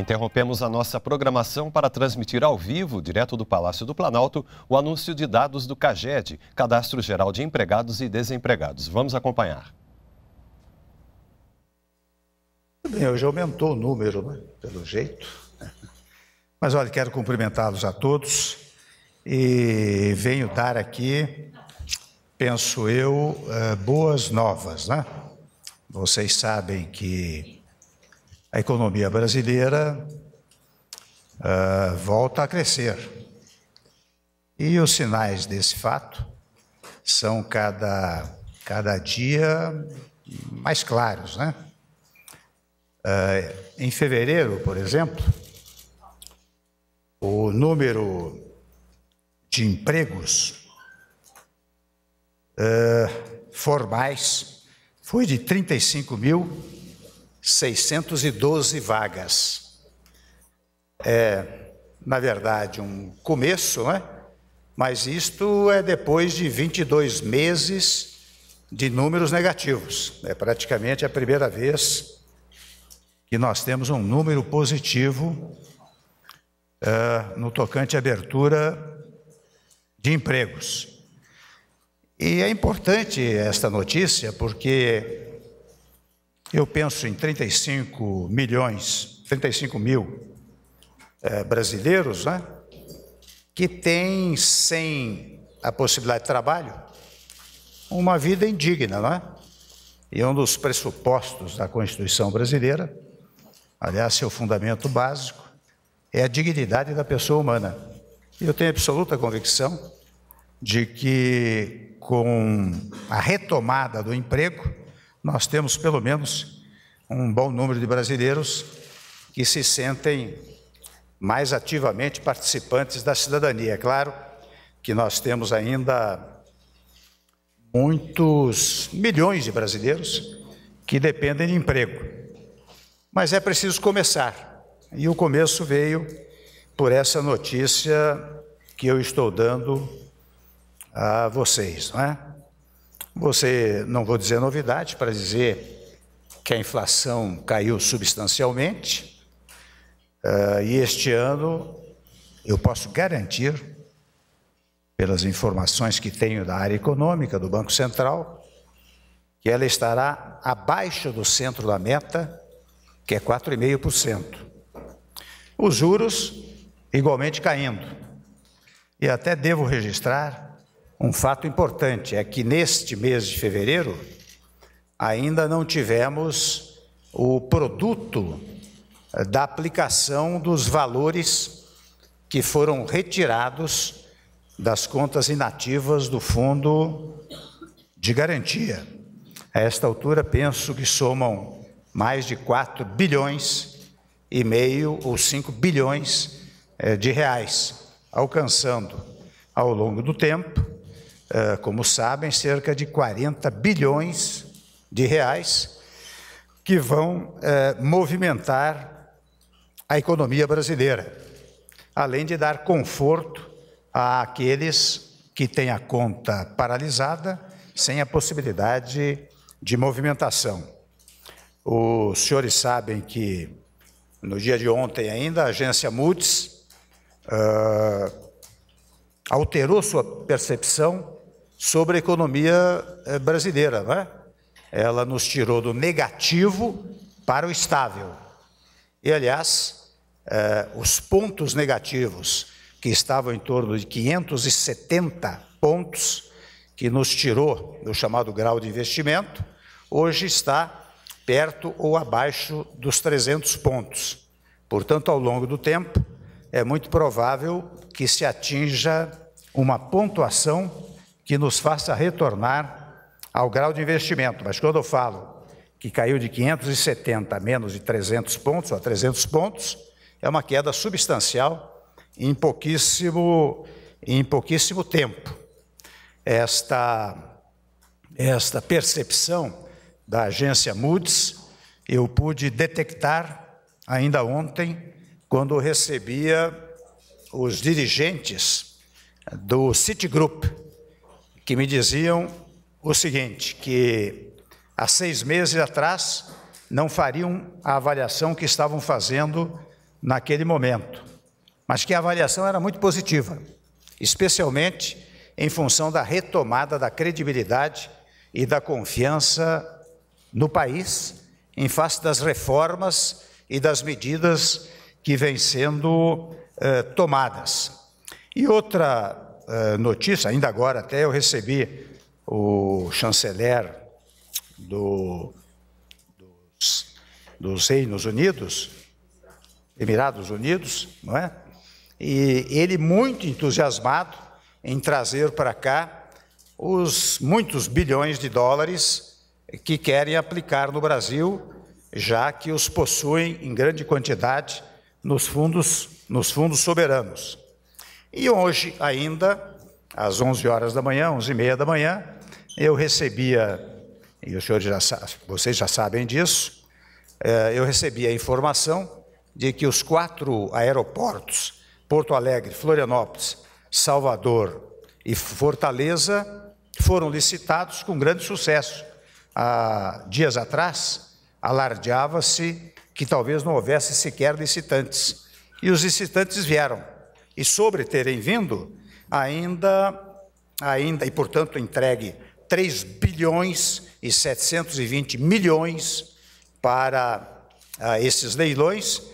Interrompemos a nossa programação para transmitir ao vivo, direto do Palácio do Planalto, o anúncio de dados do CAGED, Cadastro Geral de Empregados e Desempregados. Vamos acompanhar. Bem, hoje aumentou o número, né? pelo jeito. Né? Mas olha, quero cumprimentá-los a todos e venho dar aqui, penso eu, eh, boas novas, né? Vocês sabem que a economia brasileira uh, volta a crescer. E os sinais desse fato são cada, cada dia mais claros. Né? Uh, em fevereiro, por exemplo, o número de empregos uh, formais foi de 35 mil 612 vagas. É, na verdade, um começo, né? Mas isto é depois de 22 meses de números negativos. É praticamente a primeira vez que nós temos um número positivo é, no tocante à abertura de empregos. E é importante esta notícia porque eu penso em 35 milhões, 35 mil é, brasileiros, né? Que têm sem a possibilidade de trabalho uma vida indigna, não é? E é um dos pressupostos da Constituição brasileira, aliás, seu fundamento básico, é a dignidade da pessoa humana. E eu tenho absoluta convicção de que com a retomada do emprego, nós temos pelo menos um bom número de brasileiros que se sentem mais ativamente participantes da cidadania. É claro que nós temos ainda muitos milhões de brasileiros que dependem de emprego. Mas é preciso começar. E o começo veio por essa notícia que eu estou dando a vocês, não é? Você, não vou dizer novidade para dizer que a inflação caiu substancialmente, uh, e este ano eu posso garantir, pelas informações que tenho da área econômica do Banco Central, que ela estará abaixo do centro da meta, que é 4,5%. Os juros igualmente caindo. E até devo registrar um fato importante é que neste mês de fevereiro ainda não tivemos o produto eh, da aplicação dos valores que foram retirados das contas inativas do fundo de garantia. A esta altura, penso que somam mais de 4 bilhões e meio ou 5 bilhões eh, de reais, alcançando ao longo do tempo ah, como sabem, cerca de 40 bilhões de reais que vão eh, movimentar a economia brasileira, além de dar conforto àqueles que têm a conta paralisada, sem a possibilidade de movimentação. Os senhores sabem que no dia de ontem ainda, a agência Moody's uh, alterou sua percepção sobre a economia eh, brasileira, né? Ela nos tirou do negativo para o estável. E, aliás, eh, os pontos negativos, que estavam em torno de 570 pontos, que nos tirou do chamado grau de investimento, hoje está perto ou abaixo dos 300 pontos. Portanto, ao longo do tempo, é muito provável que se atinja uma pontuação que nos faça retornar ao grau de investimento. Mas quando eu falo que caiu de 570 a menos de 300 pontos, ou a 300 pontos, é uma queda substancial em pouquíssimo, em pouquíssimo tempo. Esta, esta percepção da agência Moody's eu pude detectar ainda ontem, quando recebia os dirigentes do Citigroup, que me diziam o seguinte: que há seis meses atrás não fariam a avaliação que estavam fazendo naquele momento, mas que a avaliação era muito positiva, especialmente em função da retomada da credibilidade e da confiança no país em face das reformas e das medidas que vêm sendo eh, tomadas. E outra eh, notícia, ainda agora até eu recebi o chanceler do, dos, dos Reinos Unidos, Emirados Unidos, não é? E ele muito entusiasmado em trazer para cá os muitos bilhões de dólares que querem aplicar no Brasil, já que os possuem em grande quantidade nos fundos, nos fundos soberanos. E hoje ainda, às 11 horas da manhã, 11 e meia da manhã, eu recebia, e os senhores já, vocês já sabem disso, é, eu recebi a informação de que os quatro aeroportos, Porto Alegre, Florianópolis, Salvador e Fortaleza, foram licitados com grande sucesso. Há dias atrás, alardeava-se que talvez não houvesse sequer licitantes. E os licitantes vieram e sobre terem vindo ainda, ainda e portanto entregue 3 bilhões e 720 milhões para uh, esses leilões, uh,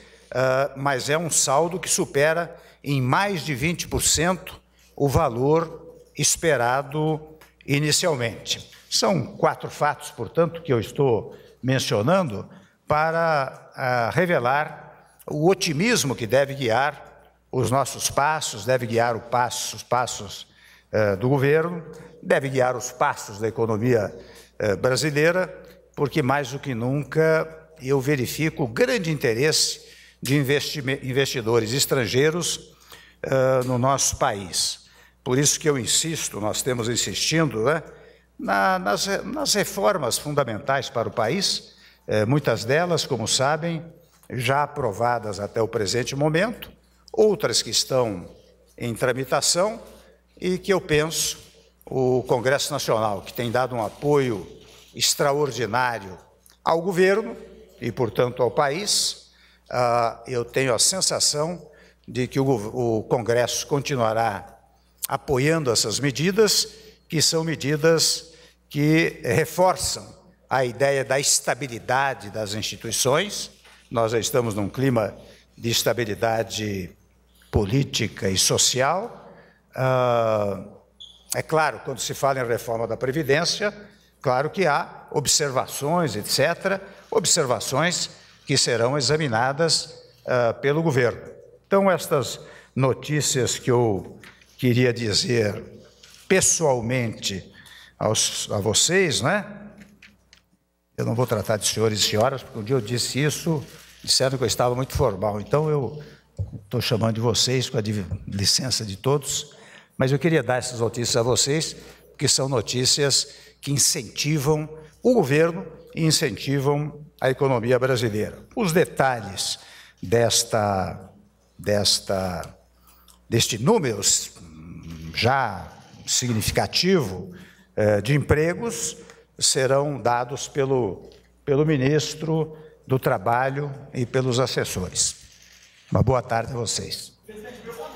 mas é um saldo que supera em mais de 20% o valor esperado inicialmente. São quatro fatos, portanto, que eu estou mencionando para uh, revelar o otimismo que deve guiar os nossos passos devem guiar passo, os passos eh, do governo, deve guiar os passos da economia eh, brasileira, porque mais do que nunca eu verifico o grande interesse de investidores estrangeiros eh, no nosso país. Por isso que eu insisto, nós temos insistindo, né, na, nas, nas, reformas fundamentais para o país, eh, muitas delas, como sabem, já aprovadas até o presente momento, outras que estão em tramitação e que eu penso o Congresso Nacional, que tem dado um apoio extraordinário ao governo e, portanto, ao país, ah, eu tenho a sensação de que o Congresso continuará apoiando essas medidas, que são medidas que reforçam a ideia da estabilidade das instituições. Nós já estamos num clima de estabilidade política e social. Ah, é claro, quando se fala em reforma da Previdência, claro que há observações, etc., observações que serão examinadas ah, pelo governo. Então, estas notícias que eu queria dizer pessoalmente aos, a vocês, né? Eu não vou tratar de senhores e senhoras, porque um dia eu disse isso, disseram que eu estava muito formal. Então eu estou chamando de vocês, com a licença de todos, mas eu queria dar essas notícias a vocês, que são notícias que incentivam o governo e incentivam a economia brasileira. Os detalhes desta, desta, deste número já significativo eh, de empregos serão dados pelo, pelo ministro do Trabalho e pelos assessores. Uma boa tarde a vocês. Presidente, o senhor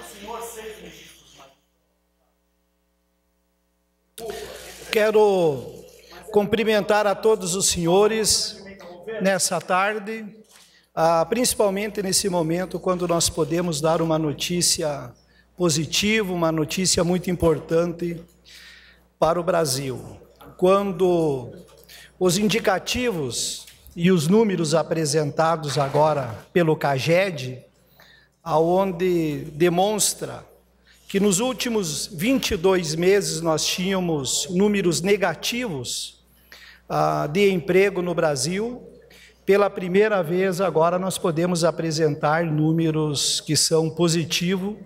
Quero cumprimentar a todos os senhores nessa tarde, ah, principalmente nesse momento quando nós podemos dar uma notícia positiva, uma notícia muito importante para o Brasil. Quando os indicativos e os números apresentados agora pelo CAGED aonde demonstra que nos últimos 22 meses nós tínhamos números negativos ah, de emprego no Brasil. Pela primeira vez agora nós podemos apresentar números que são positivos,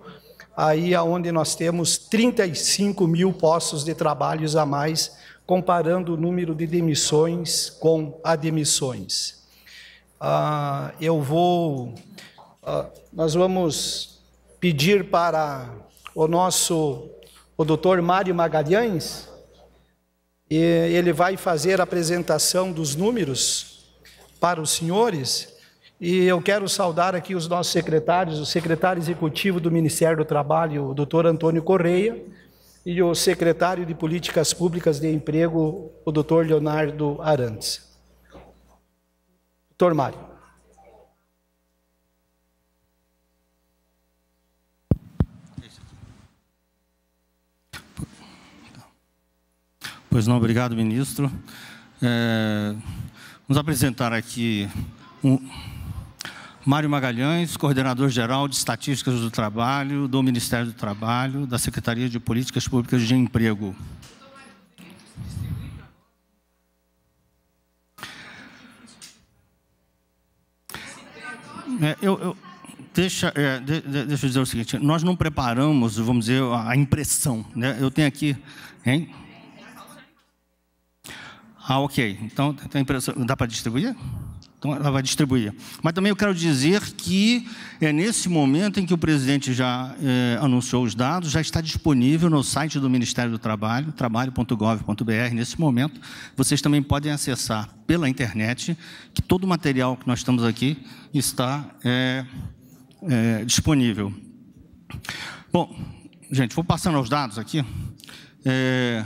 aí aonde nós temos 35 mil postos de trabalhos a mais, comparando o número de demissões com admissões. Ah, eu vou nós vamos pedir para o nosso o doutor Mário Magalhães, e ele vai fazer a apresentação dos números para os senhores. E eu quero saudar aqui os nossos secretários, o secretário executivo do Ministério do Trabalho, o doutor Antônio Correia, e o secretário de Políticas Públicas de Emprego, o doutor Leonardo Arantes. Doutor Mário. Pois não, obrigado, ministro. É, vamos apresentar aqui um, Mário Magalhães, coordenador-geral de Estatísticas do Trabalho, do Ministério do Trabalho, da Secretaria de Políticas Públicas de Emprego. É, eu, eu, deixa, é, de, de, deixa eu dizer o seguinte, nós não preparamos, vamos dizer, a impressão. Né? Eu tenho aqui... Hein? Ah, ok. Então, tem então impressão. dá para distribuir? Então, ela vai distribuir. Mas também eu quero dizer que é nesse momento em que o presidente já é, anunciou os dados, já está disponível no site do Ministério do Trabalho, trabalho.gov.br. Nesse momento, vocês também podem acessar pela internet que todo o material que nós estamos aqui está é, é, disponível. Bom, gente, vou passando aos dados aqui. É,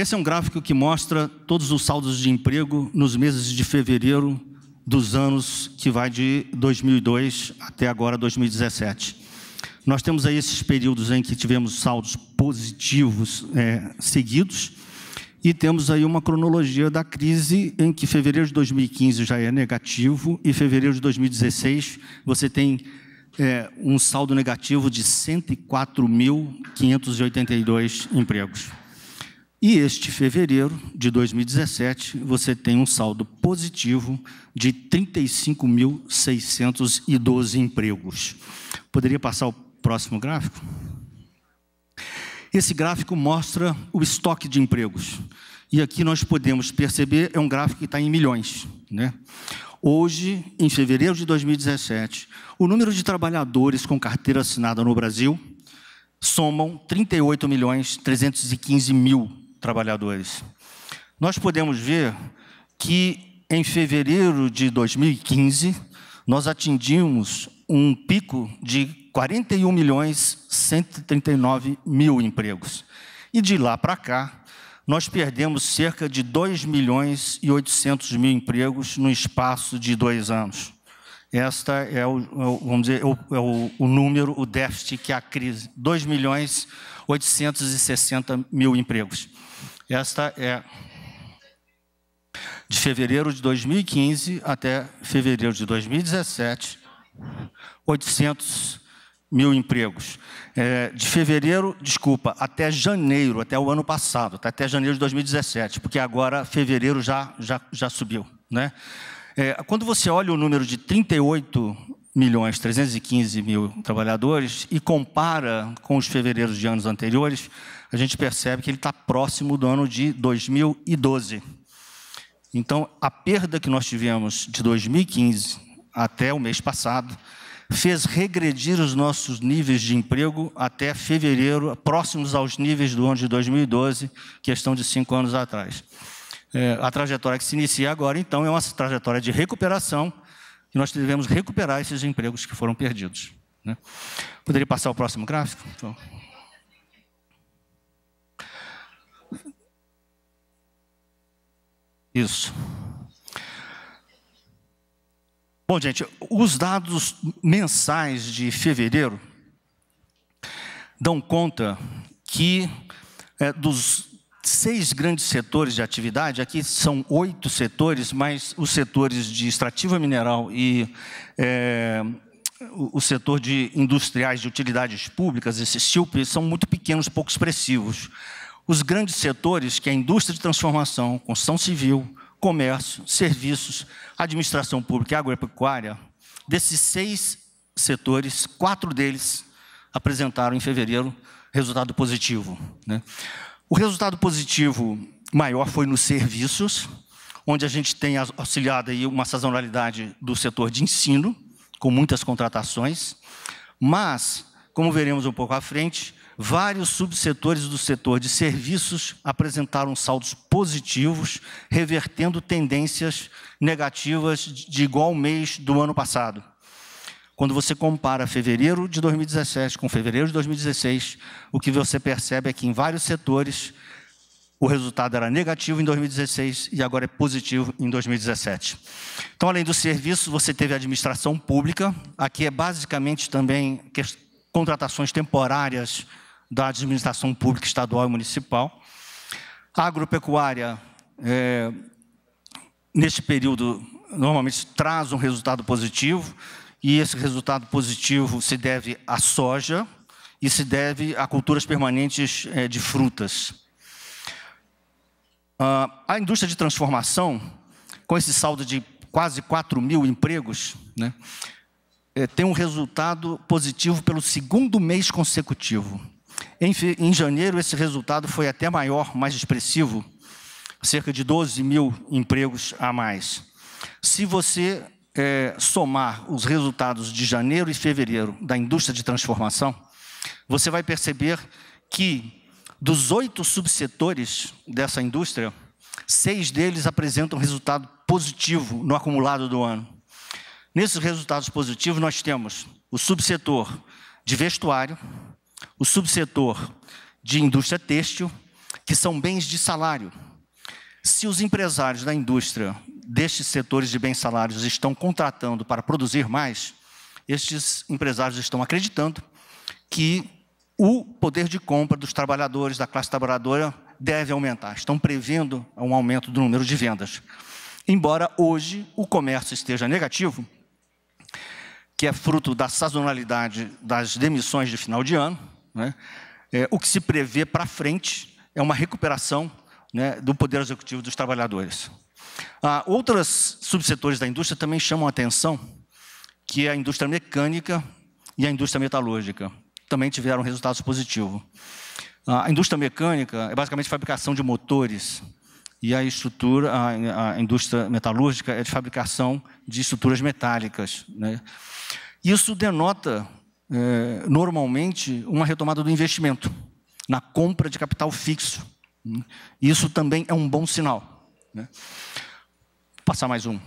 esse é um gráfico que mostra todos os saldos de emprego nos meses de fevereiro dos anos que vai de 2002 até agora 2017. Nós temos aí esses períodos em que tivemos saldos positivos é, seguidos e temos aí uma cronologia da crise em que fevereiro de 2015 já é negativo e fevereiro de 2016 você tem é, um saldo negativo de 104.582 empregos. E este fevereiro de 2017, você tem um saldo positivo de 35.612 empregos. Poderia passar o próximo gráfico? Esse gráfico mostra o estoque de empregos. E aqui nós podemos perceber, é um gráfico que está em milhões. Né? Hoje, em fevereiro de 2017, o número de trabalhadores com carteira assinada no Brasil somam 38 milhões 315 mil trabalhadores. Nós podemos ver que em fevereiro de 2015 nós atingimos um pico de 41 milhões 139 mil empregos. E de lá para cá, nós perdemos cerca de 2 milhões e 800 mil empregos no espaço de dois anos. Esta é, é o, vamos dizer, é o, é o, o número, o déficit que a crise, 2 milhões 860 mil empregos. Esta é de fevereiro de 2015 até fevereiro de 2017, 800 mil empregos. É, de fevereiro, desculpa, até janeiro, até o ano passado, tá? até janeiro de 2017, porque agora fevereiro já, já, já subiu. Né? É, quando você olha o número de 38 milhões 315 mil trabalhadores e compara com os fevereiros de anos anteriores, a gente percebe que ele está próximo do ano de 2012. Então, a perda que nós tivemos de 2015 até o mês passado fez regredir os nossos níveis de emprego até fevereiro, próximos aos níveis do ano de 2012, questão de cinco anos atrás. É, a trajetória que se inicia agora, então, é uma trajetória de recuperação, e nós devemos recuperar esses empregos que foram perdidos. Né? Poderia passar o próximo gráfico? Então. Isso. Bom, gente, os dados mensais de fevereiro dão conta que é, dos seis grandes setores de atividade, aqui são oito setores, mas os setores de extrativa mineral e é, o, o setor de industriais de utilidades públicas, esses SILP, são muito pequenos, pouco expressivos. Os grandes setores, que é a indústria de transformação, construção civil, comércio, serviços, administração pública e agropecuária, desses seis setores, quatro deles apresentaram em fevereiro resultado positivo. Né? O resultado positivo maior foi nos serviços, onde a gente tem auxiliado aí uma sazonalidade do setor de ensino, com muitas contratações, mas, como veremos um pouco à frente, vários subsetores do setor de serviços apresentaram saldos positivos, revertendo tendências negativas de igual mês do ano passado. Quando você compara fevereiro de 2017 com fevereiro de 2016, o que você percebe é que em vários setores o resultado era negativo em 2016 e agora é positivo em 2017. Então, além do serviço, você teve a administração pública. Aqui é basicamente também contratações temporárias da administração pública estadual e municipal. A agropecuária, é, neste período, normalmente traz um resultado positivo. E esse resultado positivo se deve à soja e se deve a culturas permanentes é, de frutas. Uh, a indústria de transformação, com esse saldo de quase 4 mil empregos, né, é, tem um resultado positivo pelo segundo mês consecutivo. Em, em janeiro, esse resultado foi até maior, mais expressivo, cerca de 12 mil empregos a mais. Se você é, somar os resultados de janeiro e fevereiro da indústria de transformação, você vai perceber que dos oito subsetores dessa indústria, seis deles apresentam resultado positivo no acumulado do ano. Nesses resultados positivos, nós temos o subsetor de vestuário, o subsetor de indústria têxtil, que são bens de salário. Se os empresários da indústria destes setores de bens salários estão contratando para produzir mais, estes empresários estão acreditando que o poder de compra dos trabalhadores, da classe trabalhadora, deve aumentar. Estão prevendo um aumento do número de vendas. Embora hoje o comércio esteja negativo, que é fruto da sazonalidade das demissões de final de ano, né? é, o que se prevê para frente é uma recuperação né, do poder executivo dos trabalhadores. Ah, outros subsetores da indústria também chamam a atenção, que é a indústria mecânica e a indústria metalúrgica. Também tiveram resultados positivos. Ah, a indústria mecânica é basicamente fabricação de motores e a estrutura, a, a indústria metalúrgica é de fabricação de estruturas metálicas. Né? Isso denota, é, normalmente, uma retomada do investimento na compra de capital fixo. Né? Isso também é um bom sinal. Né? passar mais um.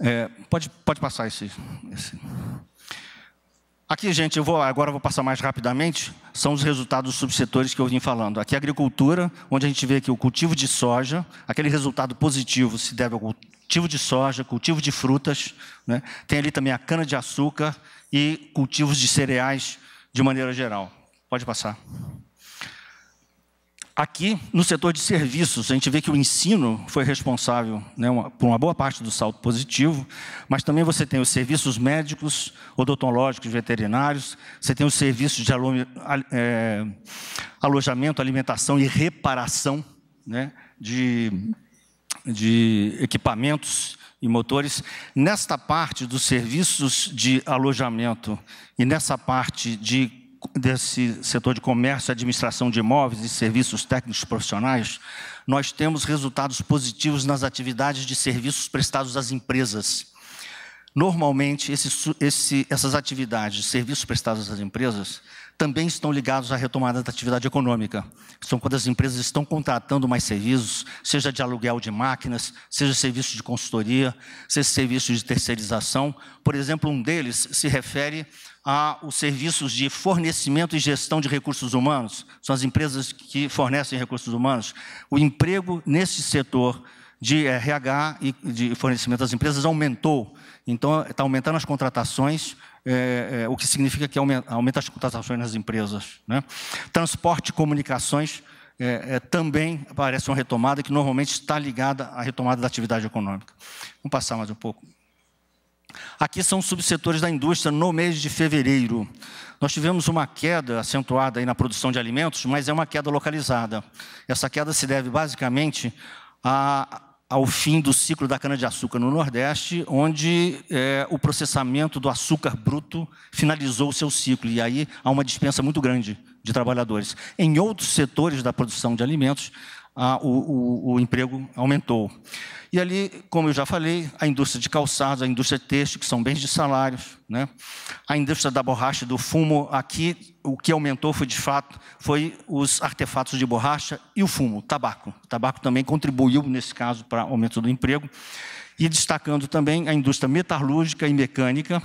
É, pode, pode passar esse, esse. Aqui, gente, eu vou, agora eu vou passar mais rapidamente, são os resultados dos subsetores que eu vim falando. Aqui, agricultura, onde a gente vê que o cultivo de soja, aquele resultado positivo se deve ao cultivo de soja, cultivo de frutas, né? tem ali também a cana-de-açúcar e cultivos de cereais de maneira geral. Pode passar. Aqui, no setor de serviços, a gente vê que o ensino foi responsável né, uma, por uma boa parte do salto positivo, mas também você tem os serviços médicos, odontológicos, veterinários, você tem os serviços de alo, é, alojamento, alimentação e reparação né, de, de equipamentos e motores. Nesta parte dos serviços de alojamento e nessa parte de desse setor de comércio, administração de imóveis e serviços técnicos profissionais, nós temos resultados positivos nas atividades de serviços prestados às empresas. Normalmente, esse, esse, essas atividades, serviços prestados às empresas, também estão ligados à retomada da atividade econômica. São quando as empresas estão contratando mais serviços, seja de aluguel de máquinas, seja serviço de consultoria, seja serviço de terceirização. Por exemplo, um deles se refere aos os serviços de fornecimento e gestão de recursos humanos, são as empresas que fornecem recursos humanos. O emprego nesse setor de RH eh, e de fornecimento das empresas aumentou. Então, está aumentando as contratações, é, é, o que significa que aumenta, aumenta as contratações nas empresas. Né? Transporte e comunicações é, também aparece uma retomada que normalmente está ligada à retomada da atividade econômica. Vamos passar mais um pouco. Aqui são os subsetores da indústria no mês de fevereiro. Nós tivemos uma queda acentuada aí na produção de alimentos, mas é uma queda localizada. Essa queda se deve basicamente a, ao fim do ciclo da cana-de-açúcar no Nordeste, onde é, o processamento do açúcar bruto finalizou o seu ciclo, e aí há uma dispensa muito grande de trabalhadores. Em outros setores da produção de alimentos, o, o, o, emprego aumentou. E ali, como eu já falei, a indústria de calçados, a indústria têxtil, que são bens de salários, né? a indústria da borracha do fumo, aqui o que aumentou foi, de fato, foi os artefatos de borracha e o fumo, o tabaco. O tabaco também contribuiu, nesse caso, para o aumento do emprego. E destacando também a indústria metalúrgica e mecânica,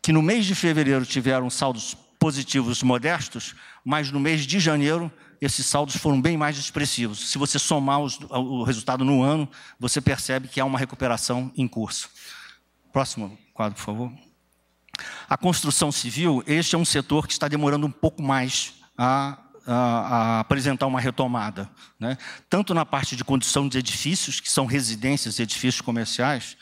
que no mês de fevereiro tiveram saldos positivos modestos, mas no mês de janeiro esses saldos foram bem mais expressivos. Se você somar os, o resultado no ano, você percebe que há uma recuperação em curso. Próximo quadro, por favor. A construção civil, este é um setor que está demorando um pouco mais a, a, a apresentar uma retomada. Né? Tanto na parte de condição de edifícios, que são residências e edifícios comerciais,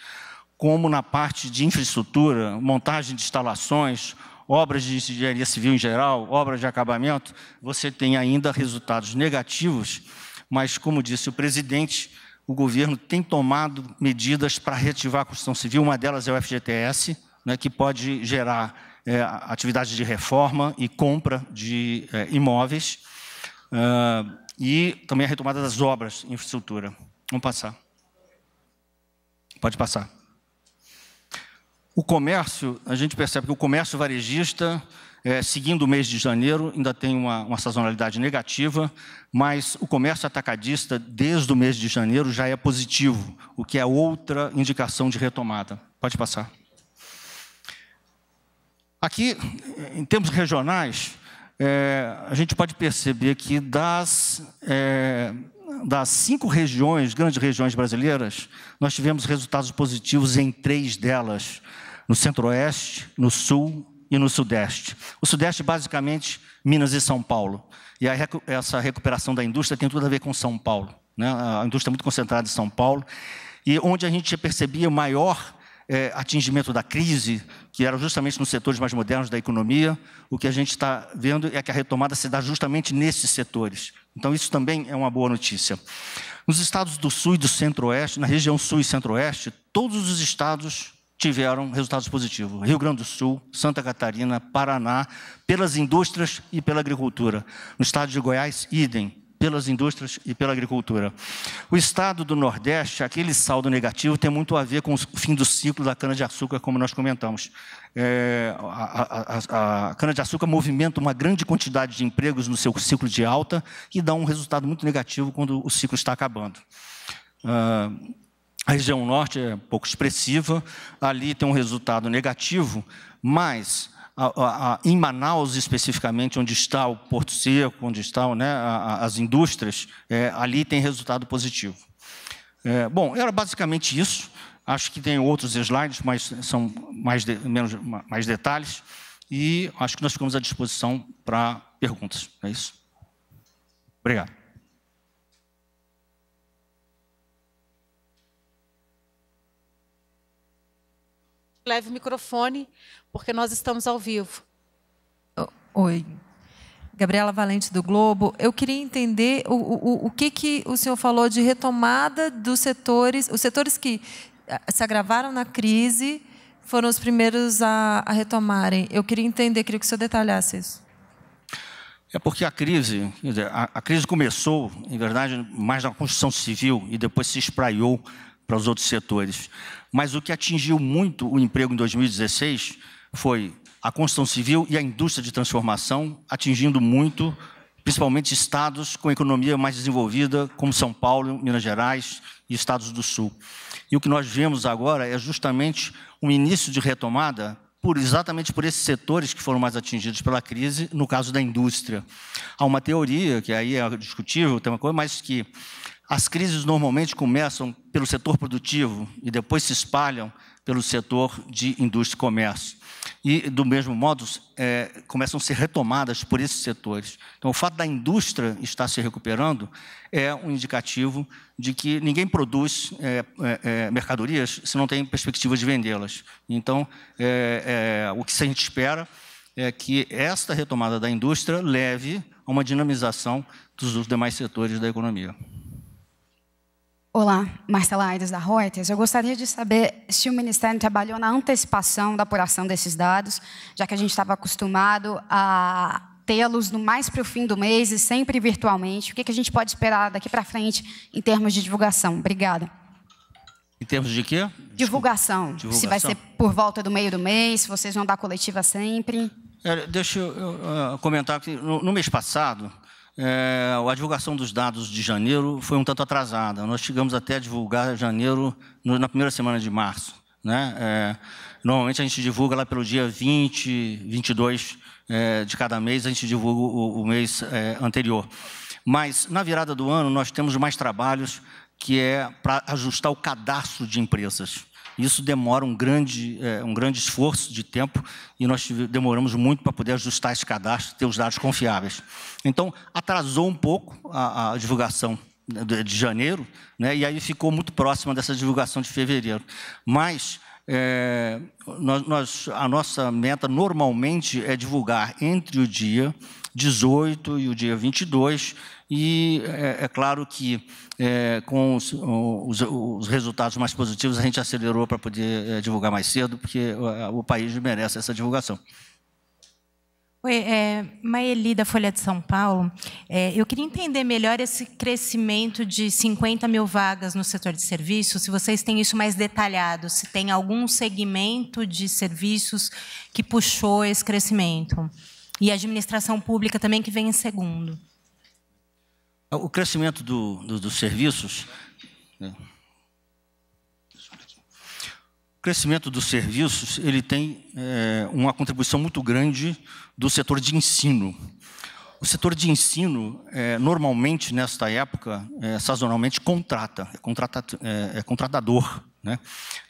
como na parte de infraestrutura, montagem de instalações, obras de engenharia civil em geral, obras de acabamento, você tem ainda resultados negativos, mas, como disse o presidente, o governo tem tomado medidas para reativar a construção civil, uma delas é o FGTS, né, que pode gerar é, atividade de reforma e compra de é, imóveis, uh, e também a retomada das obras em infraestrutura. Vamos passar. Pode passar. O comércio, a gente percebe que o comércio varejista, é, seguindo o mês de janeiro, ainda tem uma, uma sazonalidade negativa, mas o comércio atacadista, desde o mês de janeiro, já é positivo, o que é outra indicação de retomada. Pode passar. Aqui, em termos regionais, é, a gente pode perceber que das, é, das cinco regiões, grandes regiões brasileiras, nós tivemos resultados positivos em três delas no centro-oeste, no sul e no sudeste. O sudeste, basicamente, Minas e São Paulo. E a, essa recuperação da indústria tem tudo a ver com São Paulo. Né? A indústria é muito concentrada em São Paulo. E onde a gente percebia o maior é, atingimento da crise, que era justamente nos setores mais modernos da economia, o que a gente está vendo é que a retomada se dá justamente nesses setores. Então, isso também é uma boa notícia. Nos estados do Sul e do Centro-Oeste, na região Sul e Centro-Oeste, todos os estados tiveram resultados positivos. Rio Grande do Sul, Santa Catarina, Paraná, pelas indústrias e pela agricultura. No estado de Goiás, idem, pelas indústrias e pela agricultura. O estado do Nordeste, aquele saldo negativo, tem muito a ver com o fim do ciclo da cana-de-açúcar, como nós comentamos. É, a, a, a cana-de-açúcar movimenta uma grande quantidade de empregos no seu ciclo de alta e dá um resultado muito negativo quando o ciclo está acabando. Uh, a região norte é pouco expressiva, ali tem um resultado negativo, mas a, a, em Manaus, especificamente, onde está o Porto Seco, onde estão né, as indústrias, é, ali tem resultado positivo. É, bom, era basicamente isso. Acho que tem outros slides, mas são mais, de, menos, mais detalhes. E acho que nós ficamos à disposição para perguntas. É isso? Obrigado. leve o microfone, porque nós estamos ao vivo. Oi. Gabriela Valente do Globo, eu queria entender o, o, o que, que o senhor falou de retomada dos setores, os setores que eh, se agravaram na crise foram os primeiros a, a retomarem. Eu queria entender, queria que o senhor detalhasse isso. É porque a crise, a, a crise começou, em verdade, mais na construção civil e depois se espraiou para os outros setores. Mas o que atingiu muito o emprego em 2016 foi a construção civil e a indústria de transformação, atingindo muito, principalmente estados com economia mais desenvolvida, como São Paulo, Minas Gerais e estados do Sul. E o que nós vemos agora é justamente um início de retomada por, exatamente por esses setores que foram mais atingidos pela crise, no caso da indústria. Há uma teoria, que aí é discutível, tem uma coisa, mas que as crises normalmente começam pelo setor produtivo e depois se espalham pelo setor de indústria e comércio. E, do mesmo modo, é, começam a ser retomadas por esses setores. Então, o fato da indústria estar se recuperando é um indicativo de que ninguém produz é, é, é mercadorias se não tem perspectiva de vendê-las. Então, é, é, o que a gente espera é que esta retomada da indústria leve a uma dinamização dos demais setores da economia. Olá, Marcela Aires da Reuters. Eu gostaria de saber se o Ministério trabalhou na antecipação da apuração desses dados, já que a gente estava acostumado a tê-los no mais para o fim do mês e sempre virtualmente. O que, que a gente pode esperar daqui para frente em termos de divulgação? Obrigada. Em termos de quê? Divulgação. divulgação. Se vai ser por volta do meio do mês, se vocês vão dar coletiva sempre. É, deixa eu, eu, ah, comentar que no, no mês passado, é, a divulgação dos dados de janeiro foi um tanto atrasada. Nós chegamos até a divulgar janeiro no, na primeira semana de março. Né? É, normalmente a gente divulga lá pelo dia 20, 22 é, de cada mês, a gente divulga o, o mês é, anterior. Mas na virada do ano nós temos mais trabalhos que é para ajustar o cadastro de empresas. Isso demora um grande, é, um grande esforço de tempo e nós demoramos muito para poder ajustar esse cadastro, ter os dados confiáveis. Então, atrasou um pouco a, a divulgação né, de, de janeiro, né, e aí ficou muito próxima dessa divulgação de fevereiro. Mas é, nós, nós, a nossa meta normalmente é divulgar entre o dia 18 e o dia 22 e é, é claro que é, com os, os, os, resultados mais positivos a gente acelerou para poder é, divulgar mais cedo, porque o, é, o país merece essa divulgação. Oi, é, Maeli, da Folha de São Paulo. É, eu queria entender melhor esse crescimento de 50 mil vagas no setor de serviços, se vocês têm isso mais detalhado, se tem algum segmento de serviços que puxou esse crescimento. E a administração pública também, que vem em segundo. É o crescimento do, do, dos serviços. Né? O crescimento dos serviços ele tem é, uma contribuição muito grande do setor de ensino. O setor de ensino, é, normalmente, nesta época, é, sazonalmente contrata, é, contrata, é, é contratador. Né?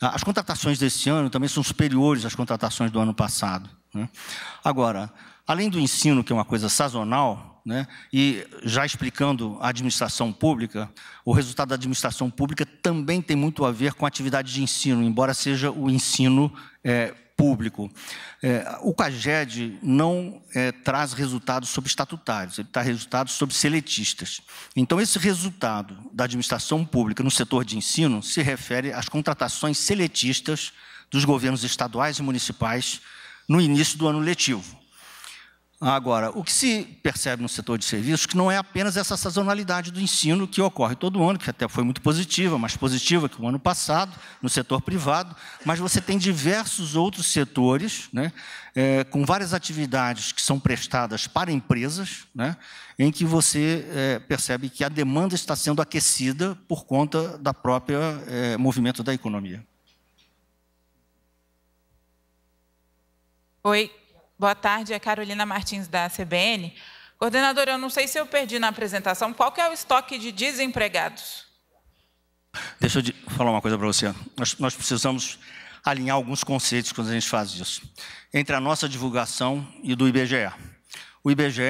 As contratações desse ano também são superiores às contratações do ano passado. Né? Agora, além do ensino, que é uma coisa sazonal, né? E já explicando a administração pública, o resultado da administração pública também tem muito a ver com a atividade de ensino, embora seja o ensino é, público. É, o CAGED não é, traz resultados sobre estatutários, ele traz resultados sobre seletistas. Então, esse resultado da administração pública no setor de ensino se refere às contratações seletistas dos governos estaduais e municipais no início do ano letivo. Agora, o que se percebe no setor de serviços que não é apenas essa sazonalidade do ensino que ocorre todo ano, que até foi muito positiva, mais positiva que o ano passado no setor privado, mas você tem diversos outros setores, né, é, com várias atividades que são prestadas para empresas, né, em que você é, percebe que a demanda está sendo aquecida por conta da própria é, movimento da economia. Oi, Boa tarde, é Carolina Martins da CBN. Coordenador, eu não sei se eu perdi na apresentação, qual que é o estoque de desempregados? Deixa eu falar uma coisa para você. Nós, nós precisamos alinhar alguns conceitos quando a gente faz isso. Entre a nossa divulgação e do IBGE. O IBGE,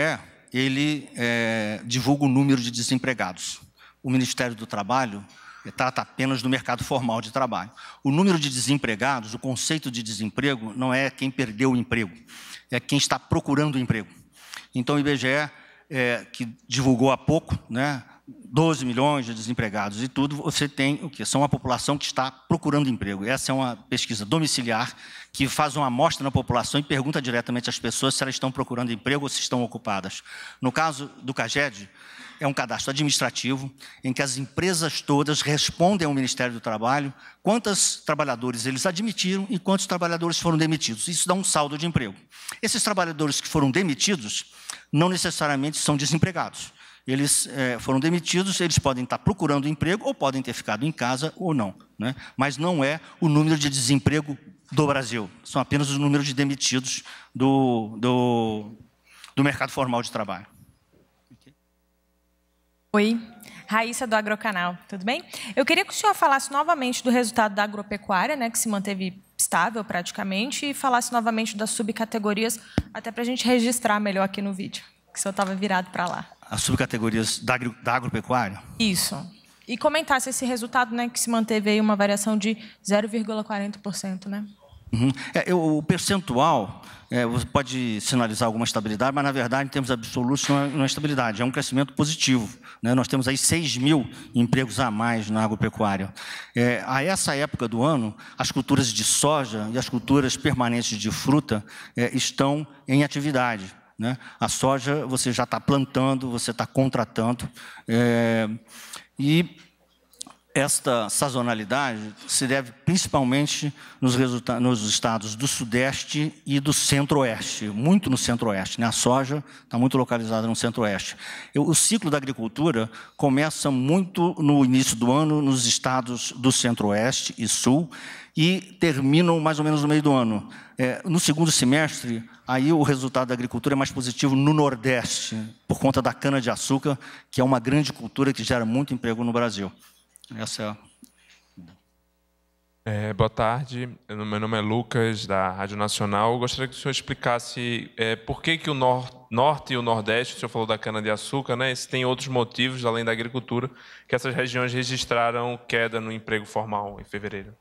ele é, divulga o número de desempregados. O Ministério do Trabalho é, trata apenas do mercado formal de trabalho. O número de desempregados, o conceito de desemprego, não é quem perdeu o emprego é quem está procurando emprego. Então, o IBGE, é, que divulgou há pouco, né, 12 milhões de desempregados e tudo, você tem o que? São uma população que está procurando emprego. Essa é uma pesquisa domiciliar que faz uma amostra na população e pergunta diretamente às pessoas se elas estão procurando emprego ou se estão ocupadas. No caso do CAGED, é um cadastro administrativo em que as empresas todas respondem ao Ministério do Trabalho quantos trabalhadores eles admitiram e quantos trabalhadores foram demitidos. Isso dá um saldo de emprego. Esses trabalhadores que foram demitidos não necessariamente são desempregados eles é, foram demitidos, eles podem estar procurando emprego ou podem ter ficado em casa ou não. Né? Mas não é o número de desemprego do Brasil, são apenas os números de demitidos do, do, do mercado formal de trabalho. Oi, Raíssa do Agrocanal, tudo bem? Eu queria que o senhor falasse novamente do resultado da agropecuária, né, que se manteve estável praticamente, e falasse novamente das subcategorias, até para a gente registrar melhor aqui no vídeo, que o senhor estava virado para lá as subcategorias da, da agropecuária? Isso. E comentasse esse resultado, né, que se manteve aí uma variação de 0,40%, né? Uhum. É, eu, o percentual é, você pode sinalizar alguma estabilidade, mas na verdade, em termos absolutos, não é, não é estabilidade, é um crescimento positivo. Né? Nós temos aí 6 mil empregos a mais na agropecuária. É, a essa época do ano, as culturas de soja e as culturas permanentes de fruta é, estão em atividade. Né? A soja você já está plantando, você está contratando. É, e esta sazonalidade se deve principalmente nos, nos, estados do Sudeste e do Centro-Oeste, muito no Centro-Oeste. Né? A soja está muito localizada no Centro-Oeste. O ciclo da agricultura começa muito no início do ano nos estados do Centro-Oeste e Sul e terminam mais ou menos no meio do ano. É, no segundo semestre, aí o resultado da agricultura é mais positivo no Nordeste, por conta da cana-de-açúcar, que é uma grande cultura que gera muito emprego no Brasil. Essa é a é, boa tarde, meu nome é Lucas, da Rádio Nacional. Eu gostaria que o senhor explicasse é, por que, que o nor Norte e o Nordeste, o senhor falou da cana-de-açúcar, né, se tem outros motivos, além da agricultura, que essas regiões registraram queda no emprego formal em fevereiro.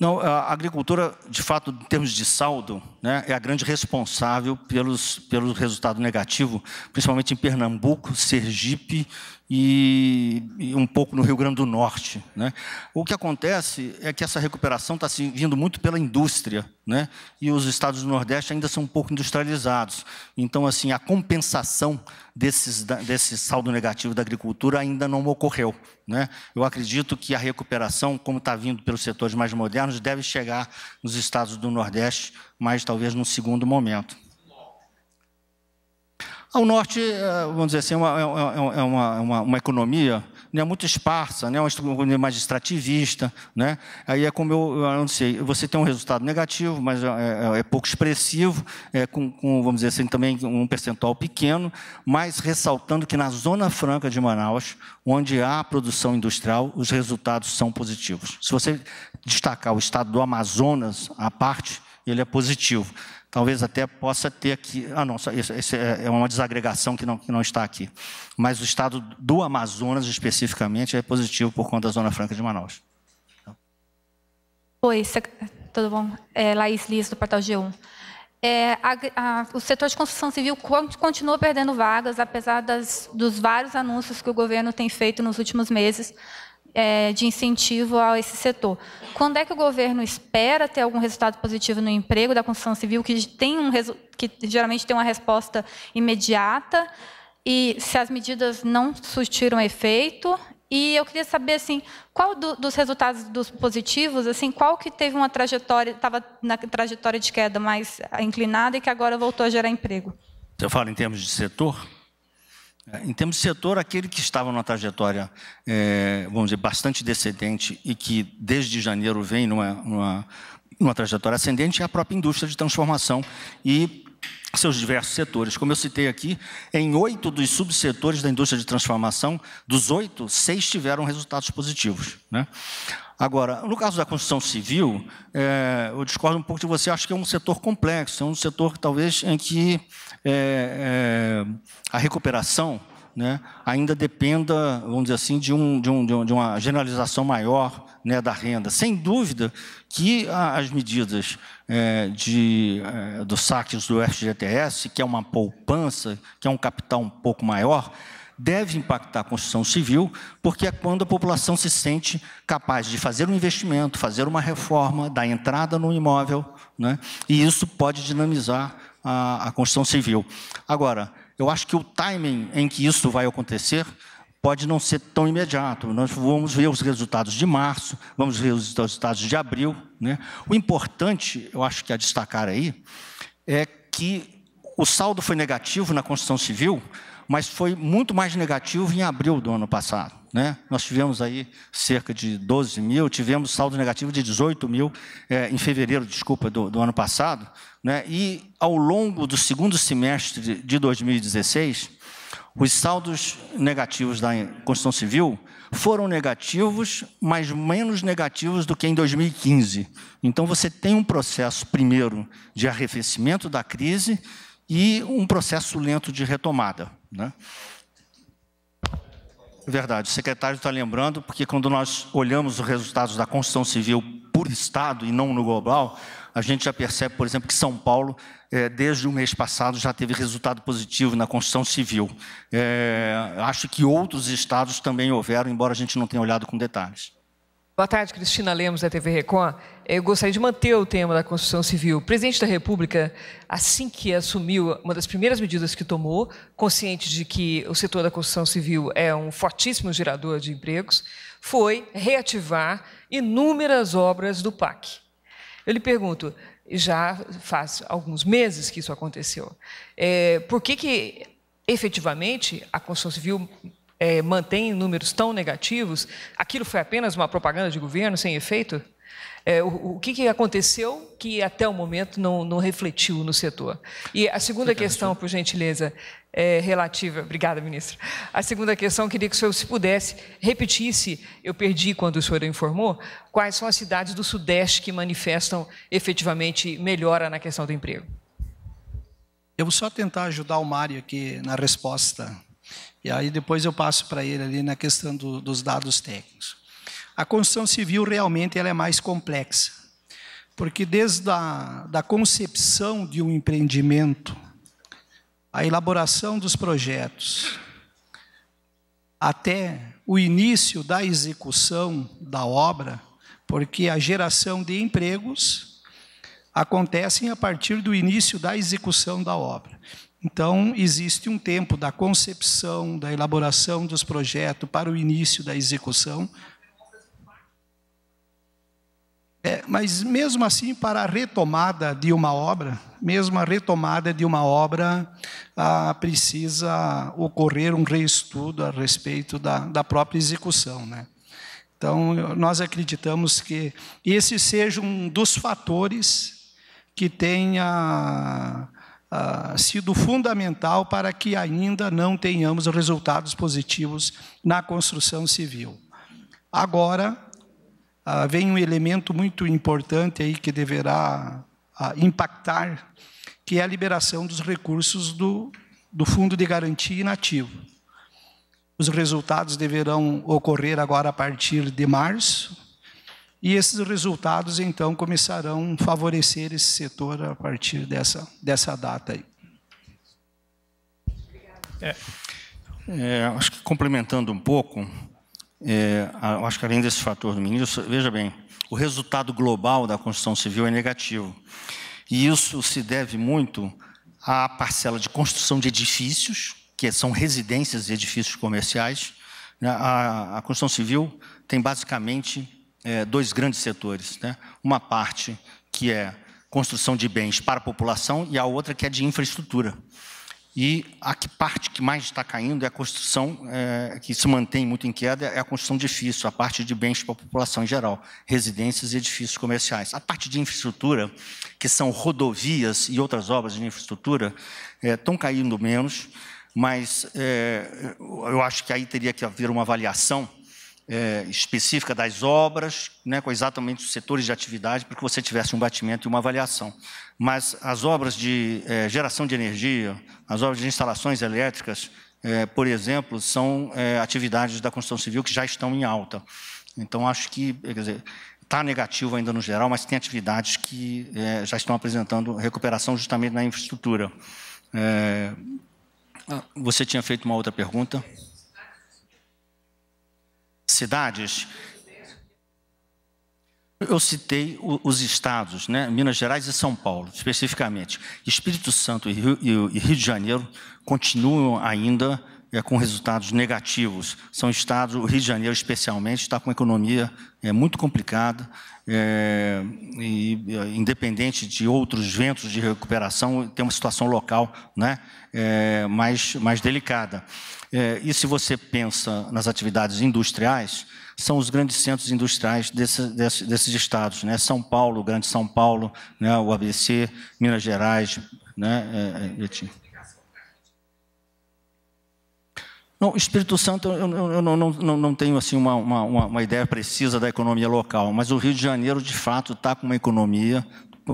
Não, a agricultura, de fato, em termos de saldo, né, é a grande responsável pelos, pelo resultado negativo, principalmente em Pernambuco, Sergipe e, e, um pouco no Rio Grande do Norte. Né? O que acontece é que essa recuperação está assim, vindo muito pela indústria, né? e os estados do Nordeste ainda são um pouco industrializados. Então, assim, a compensação desses, desse saldo negativo da agricultura ainda não ocorreu. Né? Eu acredito que a recuperação, como está vindo pelos setores mais modernos, deve chegar nos estados do Nordeste, mas talvez num segundo momento. Ao norte, eh, vamos dizer assim, é uma, é, é, é, é uma, uma, uma economia né, muito esparsa, né, uma economia mais extrativista. Né? Aí é como eu, eu sei você tem um resultado negativo, mas é, é pouco expressivo, é com, com, vamos dizer assim, também um percentual pequeno, mas ressaltando que na Zona Franca de Manaus, onde há produção industrial, os resultados são positivos. Se você destacar o estado do Amazonas à parte, ele é positivo. Talvez até possa ter aqui. Ah, não, isso é, é uma desagregação que não, que não está aqui. Mas o estado do Amazonas, especificamente, é positivo por conta da Zona Franca de Manaus. Oi, tudo bom? É, Laís Liz, do Portal G1. É, a, a, o setor de construção civil continua perdendo vagas, apesar das, dos vários anúncios que o governo tem feito nos últimos meses é, de incentivo a esse setor. Quando é que o governo espera ter algum resultado positivo no emprego da construção civil, que, tem um, que geralmente tem uma resposta imediata, e se as medidas não surtiram efeito? E eu queria saber assim, qual do, dos resultados dos positivos, assim, qual que teve uma trajetória, estava na trajetória de queda mais inclinada e que agora voltou a gerar emprego? Você fala em termos de setor? É, em termos de setor, aquele que estava numa trajetória, é, vamos dizer, bastante descendente e que desde janeiro vem numa, numa, numa trajetória ascendente é a própria indústria de transformação e seus diversos setores. Como eu citei aqui, em oito dos subsetores da indústria de transformação, dos oito, seis tiveram resultados positivos. Né? Agora, no caso da construção civil, é, eu discordo um pouco de você, acho que é um setor complexo, é um setor talvez em que é, é, a recuperação né, ainda dependa, vamos dizer assim, de, um, de, um, de uma generalização maior né, da renda. Sem dúvida que as medidas é, de, é, dos saques do FGTS, que é uma poupança, que é um capital um pouco maior, deve impactar a construção civil, porque é quando a população se sente capaz de fazer um investimento, fazer uma reforma, dar entrada no imóvel, né, e isso pode dinamizar a, a construção civil. Agora, eu acho que o timing em que isso vai acontecer pode não ser tão imediato. Nós vamos ver os resultados de março, vamos ver os resultados de abril. Né? O importante, eu acho que a é destacar aí, é que o saldo foi negativo na construção civil, mas foi muito mais negativo em abril do ano passado. Né? Nós tivemos aí cerca de 12 mil, tivemos saldo negativo de 18 mil é, em fevereiro, desculpa, do, do ano passado. Né? E ao longo do segundo semestre de 2016, os saldos negativos da construção civil foram negativos, mas menos negativos do que em 2015. Então, você tem um processo, primeiro, de arrefecimento da crise e um processo lento de retomada. Né? Verdade, o secretário está lembrando, porque quando nós olhamos os resultados da construção civil por Estado e não no global, a gente já percebe, por exemplo, que São Paulo, é, desde o mês passado, já teve resultado positivo na construção civil. É, acho que outros estados também houveram, embora a gente não tenha olhado com detalhes. Boa tarde, Cristina Lemos, da TV Record. Eu gostaria de manter o tema da construção Civil. O presidente da República, assim que assumiu, uma das primeiras medidas que tomou, consciente de que o setor da construção Civil é um fortíssimo gerador de empregos, foi reativar inúmeras obras do PAC. Eu lhe pergunto, já faz alguns meses que isso aconteceu, é, por que, que efetivamente a construção Civil é, mantém números tão negativos, aquilo foi apenas uma propaganda de governo sem efeito? É, o, o que, que, aconteceu que até o momento não, não refletiu no setor? E a segunda questão, por gentileza, é relativa. Obrigada, ministra. A segunda questão, queria que o senhor, se pudesse, repetisse, eu perdi quando o senhor informou, quais são as cidades do Sudeste que manifestam efetivamente melhora na questão do emprego. Eu vou só tentar ajudar o Mário aqui na resposta e aí depois eu passo para ele ali na questão do, dos dados técnicos. A construção civil realmente ela é mais complexa, porque desde a da concepção de um empreendimento, a elaboração dos projetos, até o início da execução da obra, porque a geração de empregos acontecem a partir do início da execução da obra. Então, existe um tempo da concepção, da elaboração dos projetos para o início da execução. É, mas, mesmo assim, para a retomada de uma obra, mesmo a retomada de uma obra, ah, precisa ocorrer um reestudo a respeito da, da própria execução. Né? Então, nós acreditamos que esse seja um dos fatores que tenha ah, sido fundamental para que ainda não tenhamos resultados positivos na construção civil. Agora, ah, vem um elemento muito importante aí que deverá ah, impactar, que é a liberação dos recursos do, do Fundo de Garantia Inativo. Os resultados deverão ocorrer agora a partir de março, e esses resultados, então, começarão a favorecer esse setor a partir dessa, dessa data. Aí. É, é, acho que complementando um pouco, é, acho que além desse fator do ministro, veja bem, o resultado global da construção civil é negativo. E isso se deve muito à parcela de construção de edifícios, que são residências e edifícios comerciais. Né? A, a construção civil tem basicamente é, dois grandes setores. Né? Uma parte que é construção de bens para a população e a outra que é de infraestrutura. E a que parte que mais está caindo é a construção, é, que se mantém muito em queda, é a construção de a parte de bens para a população em geral, residências e edifícios comerciais. A parte de infraestrutura, que são rodovias e outras obras de infraestrutura, estão é, caindo menos, mas é, eu acho que aí teria que haver uma avaliação é, específica das obras, né, com exatamente os setores de atividade, para que você tivesse um batimento e uma avaliação. Mas as obras de é, geração de energia, as obras de instalações elétricas, é, por exemplo, são é, atividades da construção civil que já estão em alta. Então, acho que, está negativo ainda no geral, mas tem atividades que é, já estão apresentando recuperação justamente na infraestrutura. É, ah, você tinha feito uma outra pergunta? cidades. Eu citei os estados, né? Minas Gerais e São Paulo, especificamente. Espírito Santo e Rio, de Janeiro continuam ainda é, com resultados negativos. São estados, o Rio de Janeiro especialmente, está com uma economia é, muito complicada, é, e, é, independente de outros ventos de recuperação, tem uma situação local né, é, mais, mais delicada. É, e se você pensa nas atividades industriais, são os grandes centros industriais desse, desse, desses estados, né? São Paulo, Grande São Paulo, né? o ABC, Minas Gerais, né? É, é, assim. não, Espírito Santo, eu, eu não, não, não, tenho assim uma, uma, uma, ideia precisa da economia local, mas o Rio de Janeiro, de fato, está com uma economia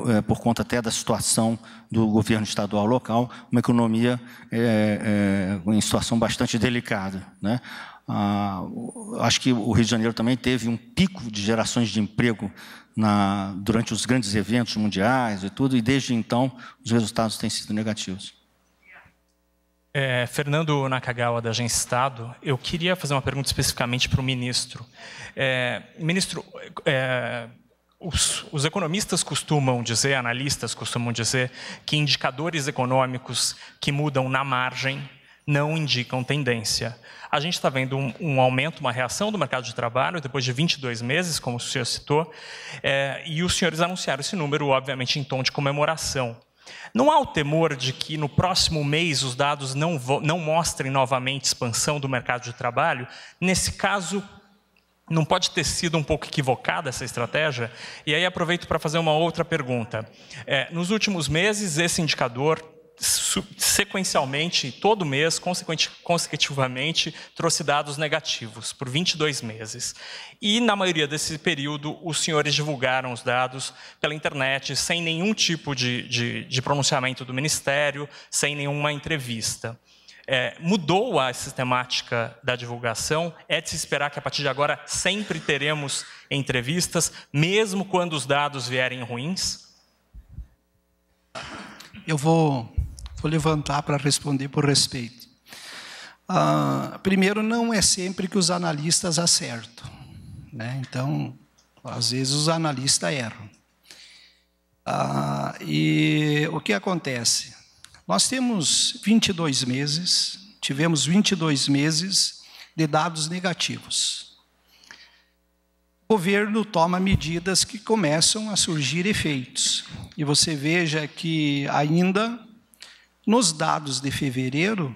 é, por conta até da situação do governo estadual local, uma economia é, é, em situação bastante delicada. Né? Ah, acho que o Rio de Janeiro também teve um pico de gerações de emprego na, durante os grandes eventos mundiais e tudo, e desde então os resultados têm sido negativos. É, Fernando Nakagawa, da Agência Estado, eu queria fazer uma pergunta especificamente para o ministro. É, ministro, é, os, os, economistas costumam dizer, analistas costumam dizer, que indicadores econômicos que mudam na margem não indicam tendência. A gente está vendo um, um, aumento, uma reação do mercado de trabalho depois de 22 meses, como o senhor citou, é, e os senhores anunciaram esse número, obviamente, em tom de comemoração. Não há o temor de que no próximo mês os dados não, não mostrem novamente expansão do mercado de trabalho? Nesse caso, não pode ter sido um pouco equivocada essa estratégia? E aí aproveito para fazer uma outra pergunta. É, nos últimos meses, esse indicador sequencialmente, todo mês, consecutivamente, trouxe dados negativos por 22 meses. E, na maioria desse período, os senhores divulgaram os dados pela internet, sem nenhum tipo de, de, de pronunciamento do Ministério, sem nenhuma entrevista é, mudou a sistemática da divulgação. É de se esperar que a partir de agora sempre teremos entrevistas, mesmo quando os dados vierem ruins? Eu vou, vou levantar para responder por respeito. Ah, primeiro, não é sempre que os analistas acertam. Né? Então, às vezes os analistas erram. Ah, e o que acontece? Nós temos 22 meses, tivemos 22 meses de dados negativos. O governo toma medidas que começam a surgir efeitos. E você veja que ainda nos dados de fevereiro,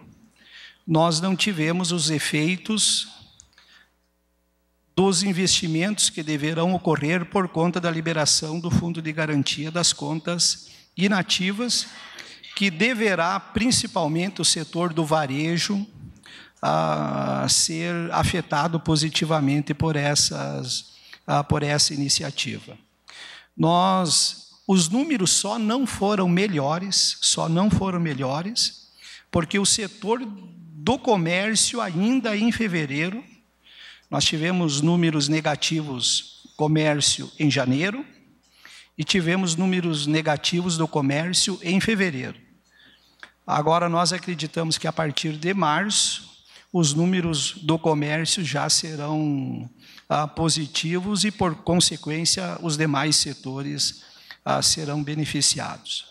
nós não tivemos os efeitos dos investimentos que deverão ocorrer por conta da liberação do Fundo de Garantia das Contas Inativas, que deverá principalmente o setor do varejo a ah, ser afetado positivamente por, essas, ah, por essa iniciativa. Nós, os números só não foram melhores, só não foram melhores, porque o setor do comércio ainda em fevereiro, nós tivemos números negativos comércio em janeiro e tivemos números negativos do comércio em fevereiro. Agora nós acreditamos que a partir de março os números do comércio já serão ah, positivos e, por consequência, os demais setores ah, serão beneficiados.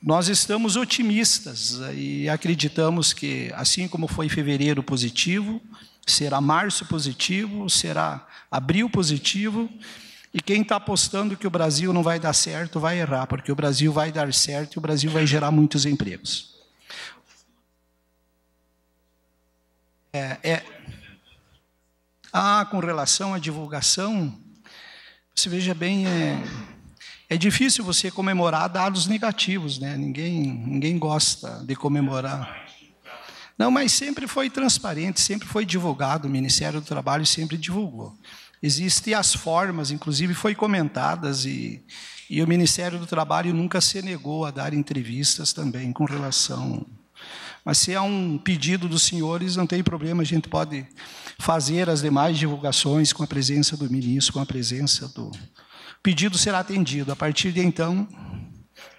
Nós estamos otimistas e acreditamos que, assim como foi fevereiro positivo, será março positivo, será abril positivo. E quem está apostando que o Brasil não vai dar certo vai errar, porque o Brasil vai dar certo e o Brasil vai gerar muitos empregos. É, é, ah, com relação à divulgação, você veja bem, é, é difícil você comemorar dados negativos, né? Ninguém, ninguém gosta de comemorar. Não, mas sempre foi transparente, sempre foi divulgado, o Ministério do Trabalho sempre divulgou. Existem as formas, inclusive foi comentadas, e, e o Ministério do Trabalho nunca se negou a dar entrevistas também com relação mas se é um pedido dos senhores, não tem problema, a gente pode fazer as demais divulgações com a presença do ministro, com a presença do. O pedido será atendido. A partir de então,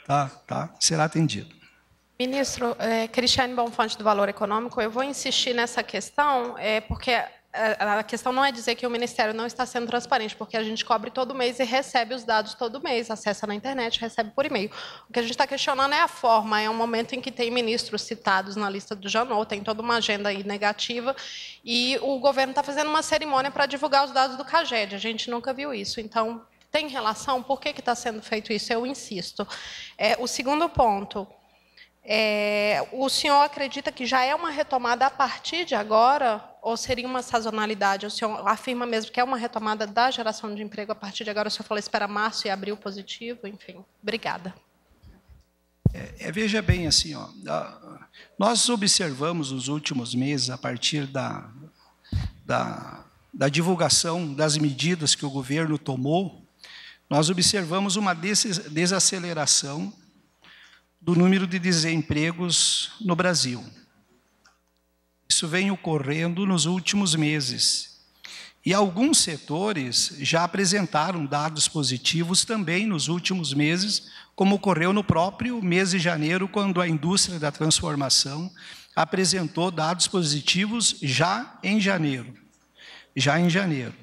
tá, tá, será atendido. Ministro, é, Cristiane Bonfante do Valor Econômico, eu vou insistir nessa questão, é, porque é, a questão não é dizer que o Ministério não está sendo transparente, porque a gente cobre todo mês e recebe os dados todo mês, acessa na internet, recebe por e-mail. O que a gente está questionando é a forma, é um momento em que tem ministros citados na lista do Janot, tem toda uma agenda aí negativa, e o governo está fazendo uma cerimônia para divulgar os dados do CAGED, a gente nunca viu isso, então tem relação, por que está sendo feito isso? Eu insisto. É, o segundo ponto, é, o senhor acredita que já é uma retomada a partir de agora ou seria uma sazonalidade? O senhor afirma mesmo que é uma retomada da geração de emprego a partir de agora? O senhor falou espera março e abril positivo, enfim. Obrigada. É, é, veja bem, assim, ó, nós observamos nos últimos meses, a partir da, da, da divulgação das medidas que o governo tomou, nós observamos uma desaceleração do número de desempregos no Brasil. Isso vem ocorrendo nos últimos meses. E alguns setores já apresentaram dados positivos também nos últimos meses, como ocorreu no próprio mês de janeiro, quando a indústria da transformação apresentou dados positivos já em janeiro. Já em janeiro.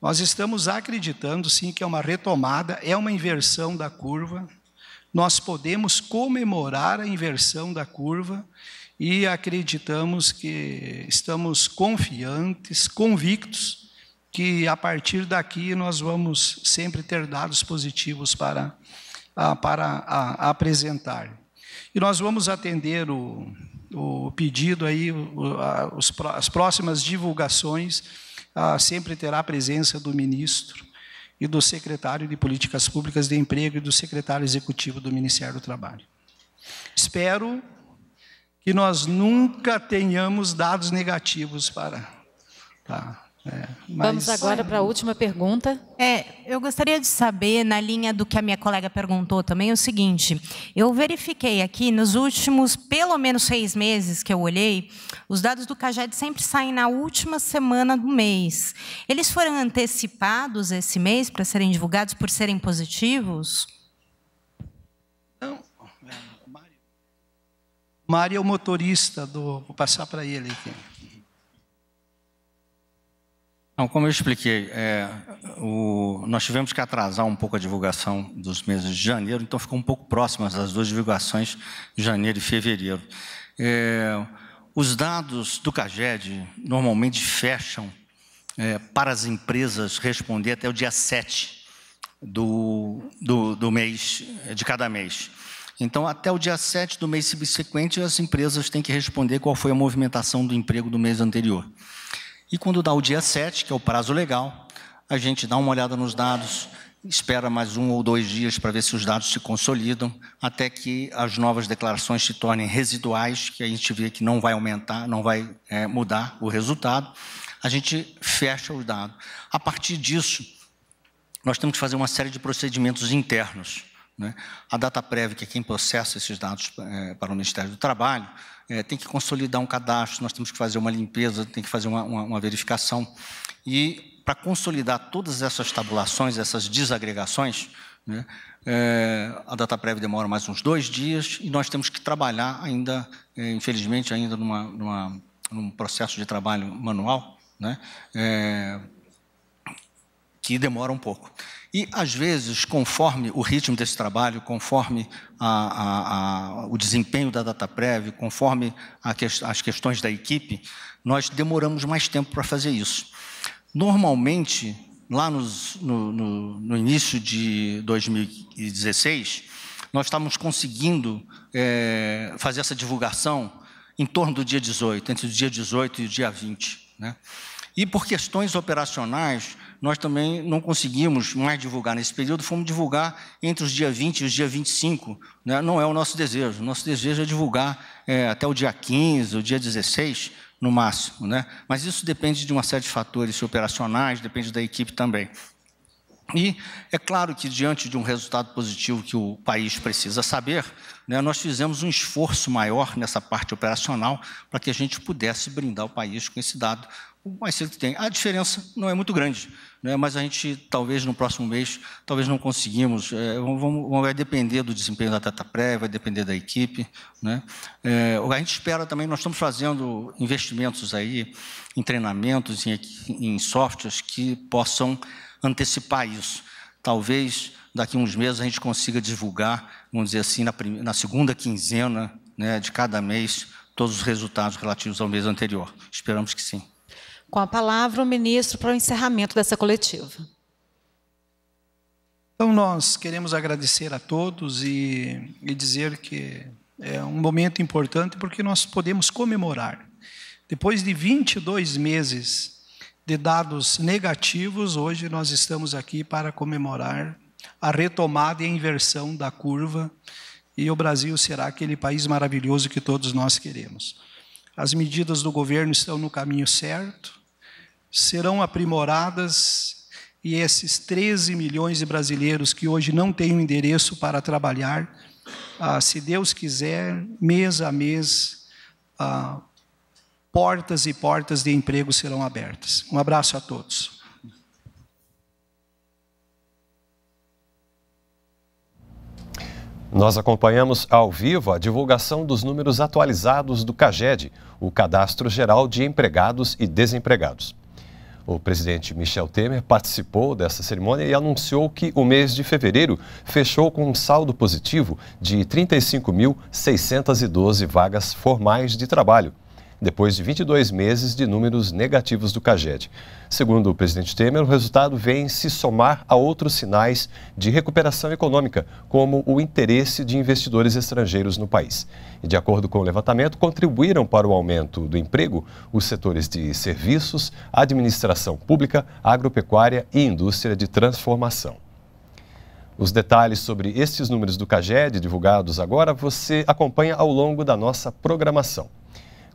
Nós estamos acreditando sim que é uma retomada, é uma inversão da curva, nós podemos comemorar a inversão da curva e acreditamos que estamos confiantes, convictos, que a partir daqui nós vamos sempre ter dados positivos para, para apresentar. E nós vamos atender o, o pedido aí, as próximas divulgações, ah, sempre terá a presença do ministro e do secretário de Políticas Públicas de Emprego e do secretário executivo do Ministério do Trabalho. Espero que nós nunca tenhamos dados negativos para. Tá? É, mas... Vamos agora para a última pergunta. É, eu gostaria de saber, na linha do que a minha colega perguntou também, é o seguinte: eu verifiquei aqui nos últimos pelo menos seis meses que eu olhei, os dados do CAGED sempre saem na última semana do mês. Eles foram antecipados esse mês para serem divulgados por serem positivos? Não. Mário é o motorista do. Vou passar para ele aqui. Então, como eu expliquei, é, o, nós tivemos que atrasar um pouco a divulgação dos meses de janeiro, então ficou um pouco próximas as duas divulgações, janeiro e fevereiro. É, os dados do CAGED normalmente fecham é, para as empresas responder até o dia 7 do, do, do mês, de cada mês. Então, até o dia 7 do mês subsequente, as empresas têm que responder qual foi a movimentação do emprego do mês anterior. E quando dá o dia 7, que é o prazo legal, a gente dá uma olhada nos dados, espera mais um ou dois dias para ver se os dados se consolidam, até que as novas declarações se tornem residuais, que a gente vê que não vai aumentar, não vai é, mudar o resultado. A gente fecha os dados. A partir disso, nós temos que fazer uma série de procedimentos internos. Né? A prévia que é quem processa esses dados é, para o Ministério do Trabalho, é, tem que consolidar um cadastro, nós temos que fazer uma limpeza, tem que fazer uma, uma, uma verificação. E para consolidar todas essas tabulações, essas desagregações, né, é, a data prévia demora mais uns dois dias e nós temos que trabalhar ainda, é, infelizmente, ainda numa, numa, num processo de trabalho manual, né, é, que demora um pouco. E, às vezes, conforme o ritmo desse trabalho, conforme a, a, a, o desempenho da data prévia, conforme que, as questões da equipe, nós demoramos mais tempo para fazer isso. Normalmente, lá nos, no, no, no, início de 2016, nós estávamos conseguindo é, fazer essa divulgação em torno do dia 18, entre o dia 18 e o dia 20. Né? E por questões operacionais, nós também não conseguimos mais divulgar nesse período, fomos divulgar entre os dia 20 e os dia 25. Né? Não é o nosso desejo. O nosso desejo é divulgar é, até o dia 15, o dia 16, no máximo. Né? Mas isso depende de uma série de fatores operacionais, depende da equipe também. E é claro que, diante de um resultado positivo que o país precisa saber, né, nós fizemos um esforço maior nessa parte operacional para que a gente pudesse brindar o país com esse dado mais cedo que tem. A diferença não é muito grande, né? mas a gente talvez no próximo mês, talvez não conseguimos. É, vamos, vai depender do desempenho da data pré, vai depender da equipe. Né? É, a gente espera também, nós estamos fazendo investimentos aí em treinamentos, em, em softwares que possam antecipar isso. Talvez daqui a uns meses a gente consiga divulgar, vamos dizer assim, na, primeira, na segunda quinzena né, de cada mês, todos os resultados relativos ao mês anterior. Esperamos que sim. Com a palavra, o ministro, para o encerramento dessa coletiva. Então, nós queremos agradecer a todos e, e dizer que é um momento importante porque nós podemos comemorar. Depois de 22 meses de dados negativos, hoje nós estamos aqui para comemorar a retomada e a inversão da curva e o Brasil será aquele país maravilhoso que todos nós queremos. As medidas do governo estão no caminho certo, serão aprimoradas e esses 13 milhões de brasileiros que hoje não têm um endereço para trabalhar, ah, se Deus quiser, mês a mês, ah, portas e portas de emprego serão abertas. Um abraço a todos. Nós acompanhamos ao vivo a divulgação dos números atualizados do CAGED, o Cadastro Geral de Empregados e Desempregados. O presidente Michel Temer participou dessa cerimônia e anunciou que o mês de fevereiro fechou com um saldo positivo de 35.612 vagas formais de trabalho, depois de 22 meses de números negativos do CAGED. Segundo o presidente Temer, o resultado vem se somar a outros sinais de recuperação econômica, como o interesse de investidores estrangeiros no país. E de acordo com o levantamento, contribuíram para o aumento do emprego os setores de serviços, administração pública, agropecuária e indústria de transformação. Os detalhes sobre estes números do CAGED divulgados agora você acompanha ao longo da nossa programação.